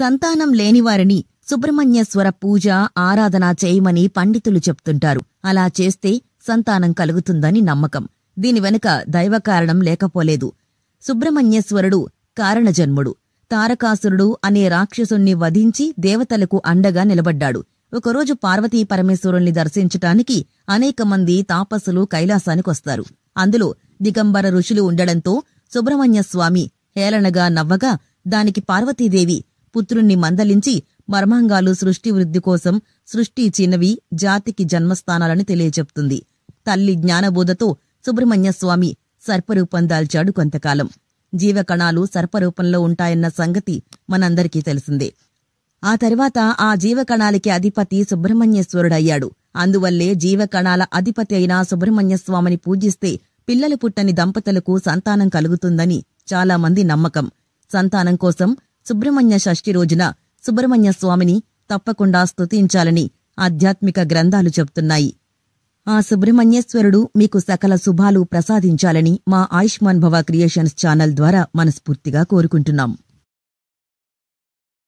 సంతానం లేనివారిని సుబ్రహ్మణ్యేశ్వర పూజ ఆరాధన చేయమని పండితులు చెప్తుంటారు అలా చేస్తే సంతానం కలుగుతుందని నమ్మకం దీని వెనుక దైవకారణం లేకపోలేదు సుబ్రహ్మణ్యేశ్వరుడు కారణజన్ముడు తారకాసురుడు అనే రాక్షసుణ్ణి వధించి దేవతలకు అండగా నిలబడ్డాడు ఒకరోజు పార్వతీ పరమేశ్వరుణ్ణి దర్శించటానికి అనేక మంది తాపసులు కైలాసానికొస్తారు అందులో దిగంబర ఋషులు ఉండడంతో సుబ్రహ్మణ్యస్వామి హేళనగా నవ్వగా దానికి పార్వతీదేవి పుత్రుణ్ణి మందలించి మర్మాంగాలు సృష్టి వృద్ధి కోసం సృష్టి చిన్నవి జాతికి జన్మస్థానాలని తెలియచెప్తుంది తల్లి జ్ఞానబోధతో సుబ్రహ్మణ్యస్వామి సర్పరూపం దాల్చాడు కొంతకాలం జీవకణాలు సర్పరూపంలో ఉంటాయన్న సంగతి మనందరికీ తెలిసిందే ఆ తర్వాత ఆ జీవకణాలకి అధిపతి సుబ్రహ్మణ్యేశ్వరుడయ్యాడు అందువల్లే జీవకణాల అధిపతి అయిన సుబ్రహ్మణ్యస్వామిని పూజిస్తే పిల్లలు పుట్టని దంపతులకు సంతానం కలుగుతుందని చాలామంది నమ్మకం సంతానం కోసం సుబ్రహ్మణ్య షష్ఠి రోజున సుబ్రహ్మణ్య స్వామిని తప్పకుండా స్తుతించాలని ఆధ్యాత్మిక గ్రంథాలు చెప్తున్నాయి ఆ సుబ్రహ్మణ్యేశ్వరుడు మీకు సకల శుభాలు ప్రసాదించాలని మా ఆయుష్మాన్ భవ క్రియేషన్స్ ఛానల్ ద్వారా మనస్ఫూర్తిగా కోరుకుంటున్నాం